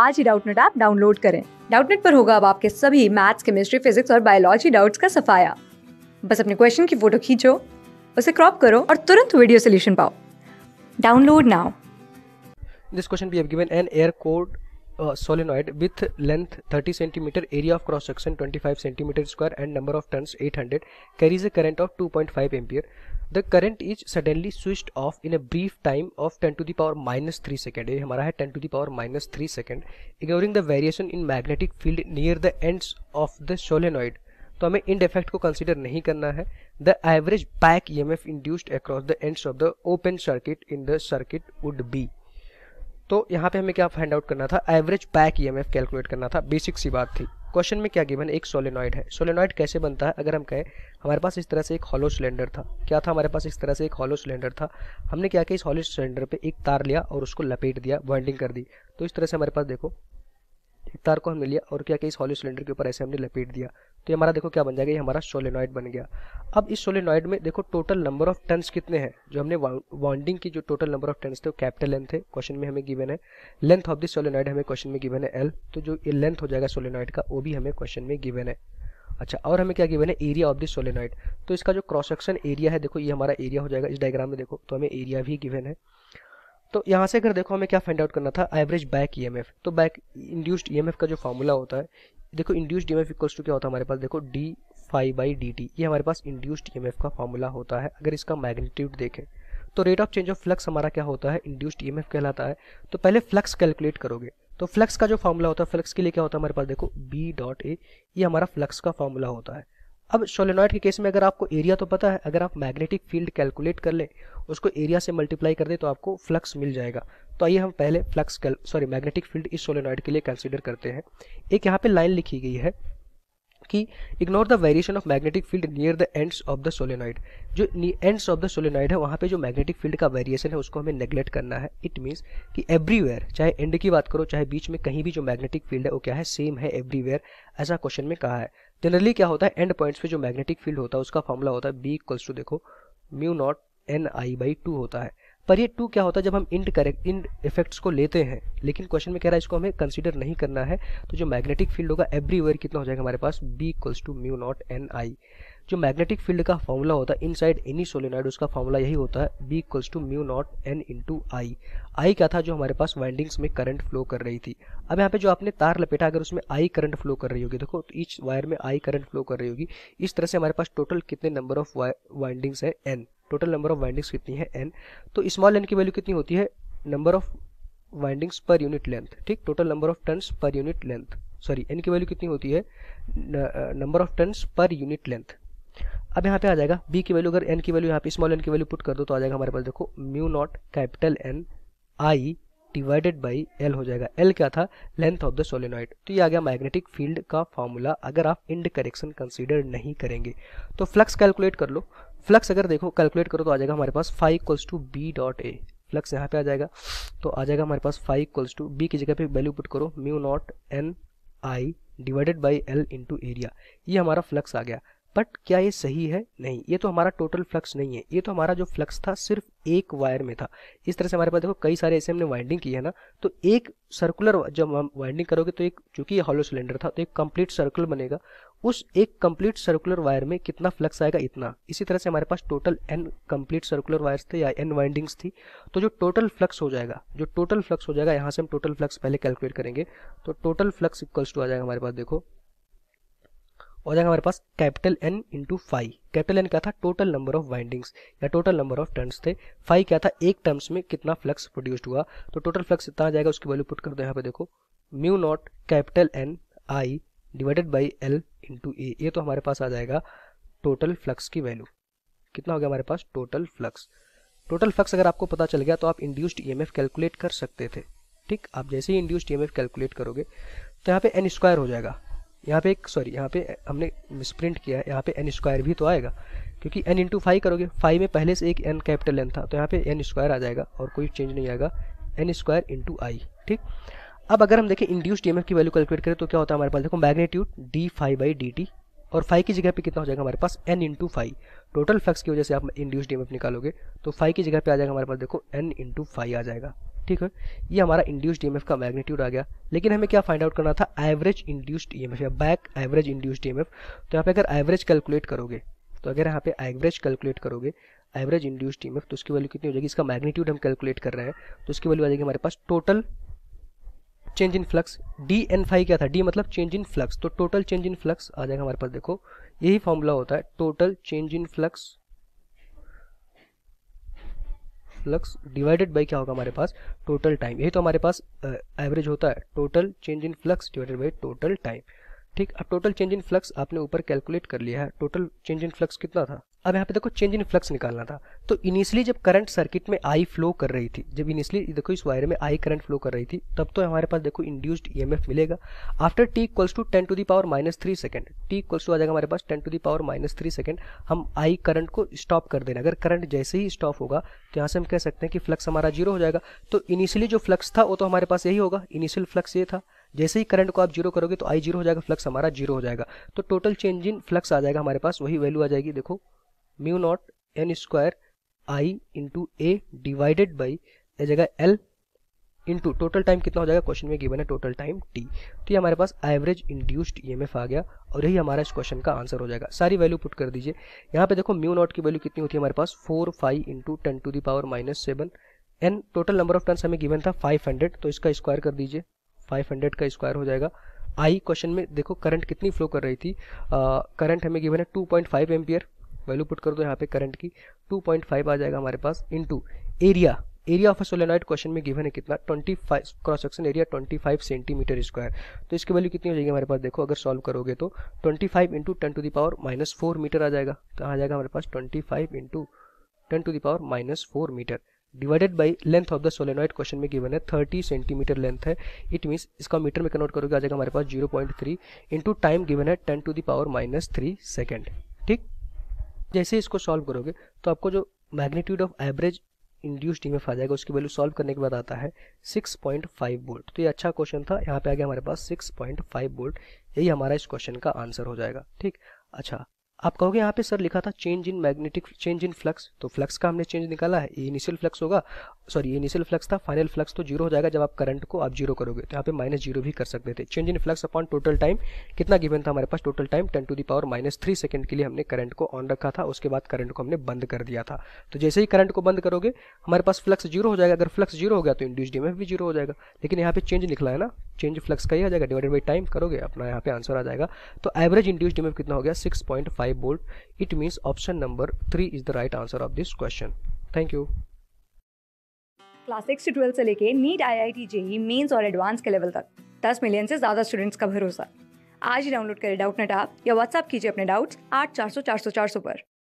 आज ही Doubtnut app download करें डाउटनेट पर होगा अब आपके सभी मैथ्स केमिस्ट्री फिजिक्स और बायोलॉजी डाउट्स का सफाया बस अपने क्वेश्चन की फोटो खींचो उसे क्रॉप करो और तुरंत वीडियो सोल्यूशन पाओ download now this question we have given an air cored solenoid with length 30 centimetre area of cross section 25 centimetre square and number of turns 800 carries a current of 2.5 point five ampere the current is suddenly switched off in a brief time of 10 to the power minus three second ये हमारा है 10 to the power minus three second ignoring the variation in magnetic field near the end of the solenoid तो हमें इन defect को consider नहीं करना है the average back E M F induced across the end of the open circuit in the circuit would be तो यहाँ पे हमें क्या फाइंड आउट करना था एवरेज बैक ई कैलकुलेट करना था बेसिक सी बात थी क्वेश्चन में क्या गिवन एक सोलेनॉइड है सोलेनॉइड कैसे बनता है अगर हम कहें हमारे पास इस तरह से एक हॉलो सिलेंडर था क्या था हमारे पास इस तरह से एक हॉलो सिलेंडर था हमने क्या किया इस हॉलो सिलेंडर पर एक तार लिया और उसको लपेट दिया वाइंडिंग कर दी तो इस तरह से हमारे पास देखो एक तार को हमने लिया और क्या किया इस हॉलो सिलेंडर के ऊपर ऐसे हमने लपेट दिया तो ये हमारा देखो क्या बन जाएगा ये हमारा सोलेनॉइड बन गया अब इस सोलेनॉइड में देखो टोटल नंबर ऑफ टर्न्स कितने हैं जो हमने वाउंडिंग की जो टोटल नंबर ऑफ टर्न्स थे वो कैपिटल लेंथ है क्वेश्चन में हमें गिवन है लेंथ ऑफ दिस सोलेनॉइड हमें क्वेश्चन में गिवन है एल तो जो ये लेंथ हो जाएगा सोलेनॉइड का वो भी हमें क्वेश्चन में गिवन है अच्छा और हमें क्या गिवन है एरिया ऑफ दिस सोलेनॉइड तो इसका जो क्रॉस सेक्शन एरिया है देखो ये हमारा एरिया हो जाएगा इस डायग्राम में देखो तो हमें एरिया भी गिवन है तो यहाँ से अगर देखो हमें क्या फाइंड आउट करना था एवरेज बैक ईएमएफ तो बैक इंड्यूस्ड ईएमएफ का जो फॉर्मूला होता है देखो induce D M equals to क्या होता है हमारे पास देखो D phi by D T ये हमारे पास इंड्यूस्ड ई e का फॉर्मूला होता है अगर इसका मैग्नीट्यूड देखें तो rate of change of flux हमारा क्या होता है इंड्यूस्ड ई e कहलाता है तो पहले फ्लक्स कैलकुलेट करोगे तो फ्लक्स का जो फॉर्मूला होता है फ्लक्स के लिए क्या होता है हमारे पास देखो बी डॉट ए ये हमारा फ्लक्स का फॉर्मूला होता है अब सोलेनॉइड के केस में अगर आपको एरिया तो पता है अगर आप मैग्नेटिक फील्ड कैलकुलेट कर ले उसको एरिया से मल्टीप्लाई कर दे तो आपको फ्लक्स मिल जाएगा तो आइए हम पहले फ्लक्स सॉरी मैग्नेटिक फील्ड इस सोलेनॉइड के लिए कंसिडर करते हैं एक यहाँ पे लाइन लिखी गई है कि ignore the variation of magnetic field near the ends of the solenoid जो एंड्स ऑफ द सोलेनॉइड है वहाँ पे जो मैग्नेटिक फील्ड का वेरिएशन है उसको हमें नेग्लेक्ट करना है इट मीन्स कि एवरीवेयर चाहे एंड की बात करो चाहे बीच में कहीं भी जो मैग्नेटिक फील्ड है वो क्या है सेम है एवरीवेयर ऐसा क्वेश्चन में कहा है जनरली क्या होता है एंड पॉइंट्स पे जो मैग्नेटिक फील्ड होता है उसका फॉर्मूला होता है बी इक्वल्स टू देखो mu naught N I by two होता है पर ये टू क्या होता है जब हम इंड करेक्ट इंड इफेक्ट्स को लेते हैं लेकिन क्वेश्चन में कह रहा है इसको हमें कंसिडर नहीं करना है तो जो मैग्नेटिक फील्ड होगा एवरीवेयर कितना हो जाएगा हमारे पास B equals to mu naught N I जो मैग्नेटिक फील्ड का फॉर्मूला होता है इनसाइड एनी सोलिनाइड उसका फॉर्मूला यही होता है B equals to mu naught N into I I क्या था जो हमारे पास वाइंडिंग्स में करंट फ्लो कर रही थी अब यहाँ पे जो आपने तार लपेटा अगर उसमें आई करंट फ्लो कर रही होगी देखो तो ईच वायर में आई करंट फ्लो कर रही होगी इस तरह से हमारे पास टोटल कितने नंबर ऑफ वाइंडिंग्स है N total number of windings कितनी है एन तो स्मॉल एन की वैल्यू कितनी होती है number of windings per unit length ठीक total number of turns per unit length sorry N की वैल्यू कितनी होती है number of turns per unit length अब यहाँ पे आ जाएगा बी की वैल्यू अगर एन की वैल्यू यहाँ पे स्मॉल एन की वैल्यू पुट कर दो तो आ जाएगा हमारे पास देखो mu naught capital N I divided by L हो जाएगा एल क्या था लेंथ ऑफ द सोलिनॉइड तो ये आ गया मैग्नेटिक फील्ड का फॉर्मूला अगर आप इंड करेक्शन कंसिडर नहीं करेंगे तो फ्लक्स कैलकुलेट कर लो फ्लक्स अगर देखो कैलकुलेट करो तो आ जाएगा हमारे पास phi equals to B dot A flux यहाँ पे आ जाएगा तो आ जाएगा हमारे पास फाइव इक्वल्स टू बी की जगह पे वैल्यू पुट करो mu naught N I divided by L into area ये हमारा फ्लक्स आ गया बट क्या ये सही है नहीं ये तो हमारा टोटल फ्लक्स नहीं है ये तो हमारा जो फ्लक्स था सिर्फ एक वायर में था इस तरह से हमारे पास देखो कई सारे ऐसे हमने वाइंडिंग की है ना तो एक सर्कुलर जब हम वाइंडिंग करोगे तो एक चूंकि ये हॉलो सिलेंडर था तो एक कंप्लीट सर्कल बनेगा उस एक कंप्लीट सर्कुलर वायर में कितना फ्लक्स आएगा इतना इसी तरह से हमारे पास total N complete circular wires थे या एन वाइंडिंग्स थी तो जो टोटल फ्लक्स हो जाएगा जो टोटल फ्लक्स हो जाएगा यहाँ से हम टोटल फ्लक्स पहले कैलकुलेट करेंगे तो टोटल फ्लक्स इक्वल्स टू आ जाएगा हमारे पास देखो हो जाएगा हमारे पास capital N into phi capital N क्या था टोटल नंबर ऑफ वाइंडिंग्स या टोटल नंबर ऑफ टर्न्स थे फाइव क्या था एक टर्म्स में कितना फ्लक्स प्रोड्यूस्ड हुआ तो टोटल फ्लक्स इतना आ जाएगा उसकी वैल्यू पुट कर दो यहाँ पे देखो mu naught capital N I divided by L into A ये तो हमारे पास आ जाएगा टोटल फ्लक्स की वैल्यू कितना हो गया हमारे पास टोटल फ्लक्स टोटल फ्लक्स अगर आपको पता चल गया तो आप इंड्यूस्ड ई कैलकुलेट कर सकते थे ठीक आप जैसे ही इंड्यूस्ड ई कैलकुलेट करोगे तो यहाँ पे एन स्क्वायर हो जाएगा यहाँ पे एक सॉरी यहाँ पे हमने मिसप्रिंट किया है यहाँ पे एन स्क्वायर भी तो आएगा क्योंकि एन इंटू फाइव करोगे फाइव में पहले से एक एन कैपिटल एन था तो यहाँ पे एन स्क्वायर आ जाएगा और कोई चेंज नहीं आएगा एन स्क्वायर इंटू आई ठीक अब अगर हम देखें इंड्यूस टी की वैल्यू कैलकुलेट करें तो क्या होता है हमारे पास देखो magnitude D phi by D T और फाइव की जगह पे कितना हो जाएगा हमारे पास N into phi total flux की वजह से आप इंड्यूस डी निकालोगे तो फाइव की जगह पे आ जाएगा हमारे पास देखो एन इंटू फाइव आ जाएगा ठीक है ये हमारा इंड्यूस ईएमएफ का मैग्नीट्यूड आ गया लेकिन हमें क्या फाइंड आउट करना था एवरेज इंड्यूस्ड ईएमएफ या बैक एवरेज इंड्यूस डी तो यहाँ पे अगर एवरेज कैलकुलेट करोगे तो अगर यहाँ पे एवरेज कैलकुलेट करोगे एवरेज इंड्यूस डी तो उसकी वैल्यू कितनी हो जाएगी इसका मैग्नीट्यूड हम कैलकुलेट कर रहे हैं तो उसकी वैल्यू आ जाएगी हमारे पास total change in flux D N phi क्या था डी मतलब चेंज इन फ्लक्स तो टोटल चेंज इन फ्लक्स आ जाएगा हमारे पास देखो यही फॉर्मूला होता है total change in flux flux divided by क्या होगा हमारे पास टोटल टाइम यही तो हमारे पास एवरेज होता है total change in flux divided by total time ठीक अब टोटल चेंज इन फ्लक्स आपने ऊपर कैलकुलेट कर लिया है टोटल चेंज इन फ्लक्स कितना था अब यहाँ पे देखो चेंज इन फ्लक्स निकालना था तो इनिशियली जब करंट सर्किट में आई फ्लो कर रही थी जब इनिशियली देखो इस वायर में आई करंट फ्लो कर रही थी तब तो हमारे पास देखो इंड्यूस्ड ई मिलेगा after T equals to ten to the power minus three second T equals to आ जाएगा हमारे पास ten to the power minus three second हम आई करंट को स्टॉप कर देना अगर करंट जैसे ही स्टॉप होगा तो यहाँ से हम कह सकते हैं कि फ्लक्स हमारा जीरो हो जाएगा तो इनिशियली जो फ्लक्स था वो तो हमारे पास यही होगा इनिशियल फ्लक्स ये था जैसे ही करंट को आप जीरो करोगे तो आई जीरो हो जाएगा फ्लक्स हमारा जीरो हो जाएगा तो टोटल चेंज इन फ्लक्स आ जाएगा हमारे पास वही वैल्यू आ जाएगी देखो mu naught N square I into A divided by जगह एल इंटू टोटल टाइम कितना हो जाएगा क्वेश्चन में गिवन है टोटल टाइम टी तो ये हमारे पास एवरेज इंड्यूस्ड एफ आ गया और यही हमारा इस क्वेश्चन का आंसर हो जाएगा सारी वैल्यू पुट कर दीजिए यहाँ पे देखो म्यू नॉट की वैल्यू कितनी होती है हमारे पास four five into ten to power minus seven N total number of turns हमें गिवन था फाइव हंड्रेड तो इसका स्क्वायर कर दीजिए 500 का स्क्वायर हो जाएगा आई क्वेश्चन में देखो करंट कितनी फ्लो कर रही थी करंट हमें गिवन है 2.5 पॉइंट एम्पियर वैल्यू पुट कर दो यहाँ पे करंट की 2.5 आ जाएगा हमारे पास into area area of a solenoid question में गिवन है कितना 25 cross section area 25 centimetre square तो इसकी वैल्यू कितनी हो जाएगी हमारे पास देखो अगर सॉल्व करोगे तो 25 five into ten to power minus four metre आ जाएगा तो आ जाएगा हमारे पास 25 five into ten to power minus four metre divided by length of the solenoid question में गिवन है थर्टी सेंटीमीटर लेंथ है इट मीन्स इसका मीटर में कन्वर्ट करोगे आ जाएगा हमारे पास zero point three into time given है ten to the power minus three second ठीक जैसे इसको सॉल्व करोगे तो आपको जो magnitude of average induced E आ जाएगा उसकी वैल्यू सॉल्व करने के बाद आता है सिक्स पॉइंट फाइव वोल्ट तो ये अच्छा क्वेश्चन था यहाँ पे आ गया हमारे पास सिक्स पॉइंट फाइव वोल्ट यही हमारा इस क्वेश्चन का आंसर हो जाएगा ठीक अच्छा आप कहोगे यहाँ पे सर लिखा था change in magnetic change in flux तो फ्लक्स का हमने चेंज निकाला है ये इनिशियल फ्लक्स होगा सॉरी ये इनिशियल फ्लक्स था फाइनल फ्लक्स तो जीरो हो जाएगा जब आप करंट को आप जीरो करोगे तो यहाँ पे माइनस जीरो भी कर सकते थे change in flux upon total time कितना गिवन था हमारे पास total time ten to the power minus three second के लिए हमने करंट को ऑन रखा था उसके बाद करंट को हमने बंद कर दिया था तो जैसे ही करंट को बंद करोगे हमारे पास फ्लक्स जीरो हो जाएगा अगर फ्लक्स जीरो हो गया तो इंड्यूस डी भी जीरो हो जाएगा लेकिन यहाँ पे चेंज निकला है ना चेंज फ्लक्स का ही आ जाएगा डिवाइडेड बाई टाइम करोगे अपना यहाँ पे आंसर आ जाएगा तो एवरेज इंड्यूस डी कितना हो गया six point five 5 volt it means option number 3 is the right answer of this question thank you class six से ट्वेल्थ से लेके NEET I I T JEE mains और एडवांस के लेवल तक 10 million से ज़्यादा स्टूडेंट्स का भरोसा आज ही डाउनलोड करें डाउट नेट आप या व्हाट्सअप कीजिए अपने डाउट्स आठ चार सौ चार सौ चार सौ पर